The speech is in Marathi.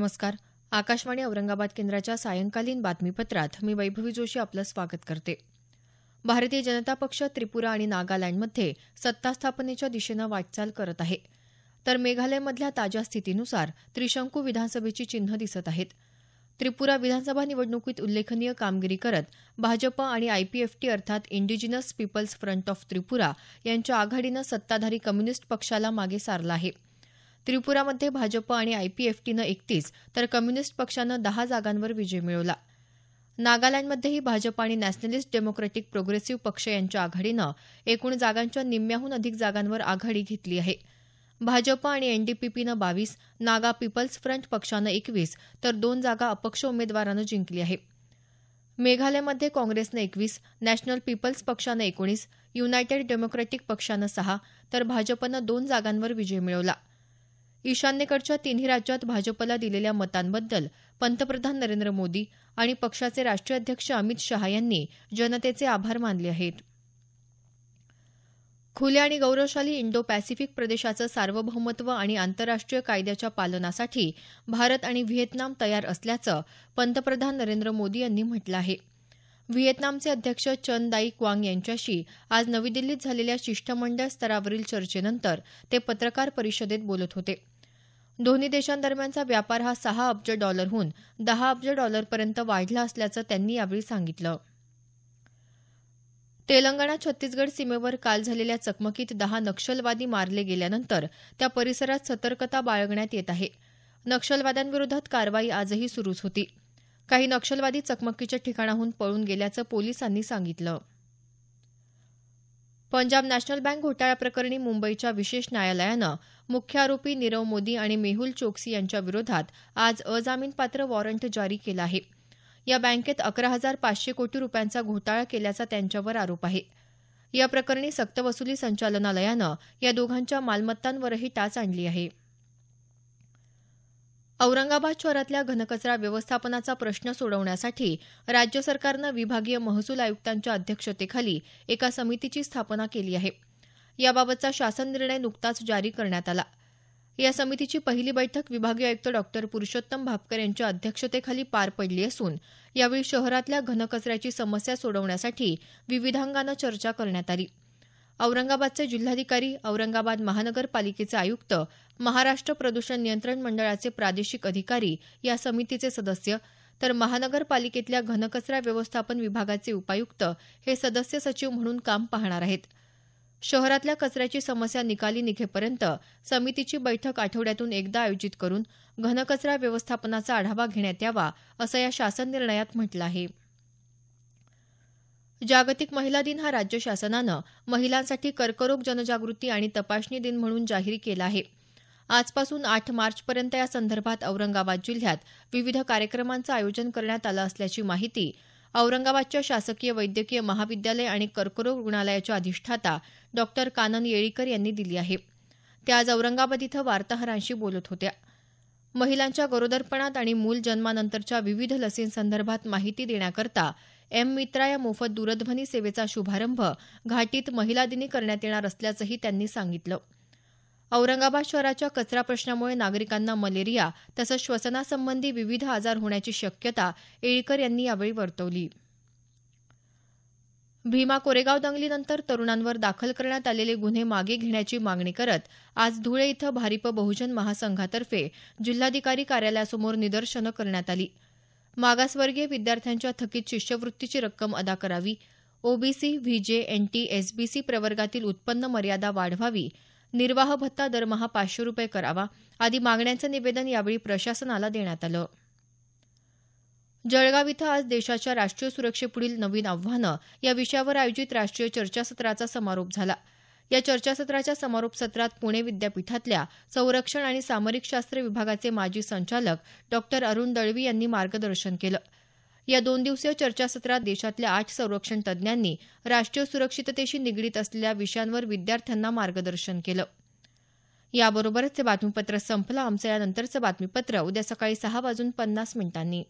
नमस्कार आकाशवाणी औरंगाबाद केंद्राच्या सायंकालीन बातमीपत्रात मी वैभवी जोशी आपलं स्वागत करते भारतीय जनता पक्ष त्रिपुरा आणि नागालँडमध्ये सत्ता स्थापनेच्या दिशेनं वाटचाल करत आहे तर मेघालयमधल्या ताज्या स्थितीनुसार त्रिशंकू विधानसभेची चिन्ह दिसत आहेत त्रिपुरा विधानसभा निवडणुकीत उल्लेखनीय कामगिरी करत भाजप आणि आयपीएफटी अर्थात indigenous peoples front of Tripura यांच्या आघाडीनं सत्ताधारी कम्युनिस्ट पक्षाला मागे सारलं आहे त्रिपुरामध्ये भाजप आणि आयपीएफटीनं एकतीस तर कम्युनिस्ट पक्षानं दहा जागांवर विजय मिळवला नागालँडमध्येही भाजप आणि नॅशनलिस्ट डेमोक्रेटिक प्रोग्रेसिव्ह पक्ष यांच्या आघाडीनं एकूण जागांच्या निम्म्याहून अधिक जागांवर आघाडी घेतली आहे भाजप आणि एनडीपीपीनं बावीस नागा पीपल्स फ्रंट पक्षानं एकवीस तर दोन जागा अपक्ष उमेदवारानं जिंकली आहे मेघालयमध्ये काँग्रेसनं एकवीस नॅशनल पीपल्स पक्षानं एकोणीस युनायटेड डेमोक्रेटिक पक्षानं सहा तर भाजपनं दोन जागांवर विजय मिळवला ईशान्येकडच्या तिन्ही राज्यात भाजपला दिलेल्या मतांबद्दल पंतप्रधान नरेंद्र मोदी आणि पक्षाचे राष्ट्रीय अध्यक्ष अमित शहा यांनी जनतेचे आभार मानले आहेत खुल्या आणि गौरवशाली इंडो पॅसिफिक प्रदेशाचं सार्वभौमत्व आणि आंतरराष्ट्रीय कायद्याच्या पालनासाठी भारत आणि व्हिएतनाम तयार असल्याचं पंतप्रधान नरेंद्र मोदी यांनी म्हटलं आहे व्हिएतनामचे अध्यक्ष चन दाई क्वांग यांच्याशी आज नवी दिल्लीत झालेल्या शिष्टमंडळ स्तरावरील चर्चेनंतर ते पत्रकार परिषदेत बोलत होते दोन्ही देशांदरम्यानचा व्यापार हा सहा अब्ज डॉलरहून दहा अब्ज डॉलरपर्यंत वाढला असल्याचं त्यांनी यावेळी सांगितलं तेलंगणा छत्तीसगड सीमेवर काल झालेल्या चकमकीत दहा नक्षलवादी मारले गेल्यानंतर त्या परिसरात सतर्कता बाळगण्यात येत आहे नक्षलवाद्यांविरोधात कारवाई आजही सुरूच होती काही नक्षलवादी चकमकीच्या ठिकाणाहून पळून गेल्याचं पोलिसांनी सांगितलं पंजाब नॅशनल बँक घोटाळ्याप्रकरणी मुंबईच्या विशेष न्यायालयानं मुख्य आरोपी नीरव मोदी आणि मेहुल चोक्सी यांच्या विरोधात आज अजामीनपात्र वॉरंट जारी केलं आहे या बँकेत अकरा हजार पाचशे कोटी रुपयांचा घोटाळा केल्याचा त्यांच्यावर आरोप आहे या प्रकरणी सक्तवसुली संचालनालयानं या दोघांच्या मालमत्तांवरही टाच आणली आहे औरंगाबाद शहरातल्या घनकचरा व्यवस्थापनाचा प्रश्न सोडवण्यासाठी राज्य सरकारनं विभागीय महसूल आयुक्तांच्या अध्यक्षतेखाली एका समितीची स्थापना केली आहे याबाबतचा शासन निर्णय नुकताच जारी करण्यात आला या समितीची पहिली बैठक विभागीय आयुक्त डॉक्टर पुरुषोत्तम भापकर यांच्या अध्यक्षतेखाली पार पडली असून यावेळी शहरातल्या घनकचऱ्याची समस्या सोडवण्यासाठी विविधांगानं चर्चा करण्यात आली औरंगाबादचे जिल्हाधिकारी औरंगाबाद महानगरपालिकेचे आयुक्त महाराष्ट्र प्रदूषण नियंत्रण मंडळाचे प्रादेशिक अधिकारी या समितीचे सदस्य तर महानगरपालिकेतल्या घनकचरा व्यवस्थापन विभागाचे उपायुक्त हे सदस्य सचिव म्हणून काम पाहणार आहेत शहरातल्या कचऱ्याची समस्या निकाली निघेपर्यंत समितीची बैठक आठवड्यातून एकदा आयोजित करून घनकचरा व्यवस्थापनाचा आढावा घेण्यात यावा असं या शासन निर्णयात म्हटलं आहे जागतिक महिला दिन हा राज्य शासनानं महिलांसाठी कर्करोग जनजागृती आणि तपासणी दिन म्हणून जाहीर केला आहे आजपासून आठ मार्चपर्यंत यासंदर्भात औरंगाबाद जिल्ह्यात विविध कार्यक्रमांचं आयोजन करण्यात आलं असल्याची माहिती औरंगाबादच्या शासकीय वैद्यकीय महाविद्यालय आणि कर्करोग रुग्णालयाच्या अधिष्ठाता डॉ कानन येळीकर यांनी दिली आहे त्या आज औरंगाबाद इथं वार्ताहरांशी बोलत होत्या महिलांच्या गरोदरपणात आणि मूल जन्मानंतरच्या विविध लसींसंदर्भात माहिती देण्याकरता एम मित्रा या मोफत दूरध्वनी सेवेचा शुभारंभ घाटीत महिला दिनी करण्यात येणार असल्याचंही त्यांनी सांगितलं औरंगाबाद शहराच्या कचरा प्रश्नामुळे नागरिकांना मलेरिया तसंच श्वसनासंबंधी विविध आजार होण्याची शक्यता येळीकर यांनी यावेळी वर्तवली भीमा कोरेगाव दंगलीनंतर तरुणांवर दाखल करण्यात आलेले गुन्हे मागे घेण्याची मागणी करत आज धुळे इथं भारिप बहुजन महासंघातर्फे जिल्हाधिकारी कार्यालयासमोर निदर्शनं करण्यात आली मागासवर्गीय विद्यार्थ्यांच्या थकीत शिष्यवृत्तीची रक्कम अदा करावी ओबीसी व्हीजे एनटी एसबीसी प्रवर्गातील उत्पन्न मर्यादा वाढवावी निर्वाह भत्ता दरमहा पाचशे रुपये करावा आदी मागण्यांचं निवेदन यावेळी प्रशासनाला देण्यात आलं जळगाव इथं आज देशाच्या राष्ट्रीय सुरक्षेपुढील नवीन आव्हानं या विषयावर आयोजित राष्ट्रीय चर्चासत्राचा समारोप झाला या चर्चासत्राच्या समारोप सत्रात पुणे विद्यापीठातल्या संरक्षण आणि सामरिक शास्त्र विभागाचे माजी संचालक डॉक्टर अरुण दळवी यांनी मार्गदर्शन केलं या दोन दिवसीय चर्चासत्रात देशातल्या आठ संरक्षण तज्ज्ञांनी राष्ट्रीय सुरक्षिततेशी निगडीत असलेल्या विषयांवर विद्यार्थ्यांना मार्गदर्शन केलं याबरोबरच हे बातमीपत्र संपलं आमचं यानंतरचं बातमीपत्र उद्या सकाळी सहा वाजून पन्नास मिनिटांनी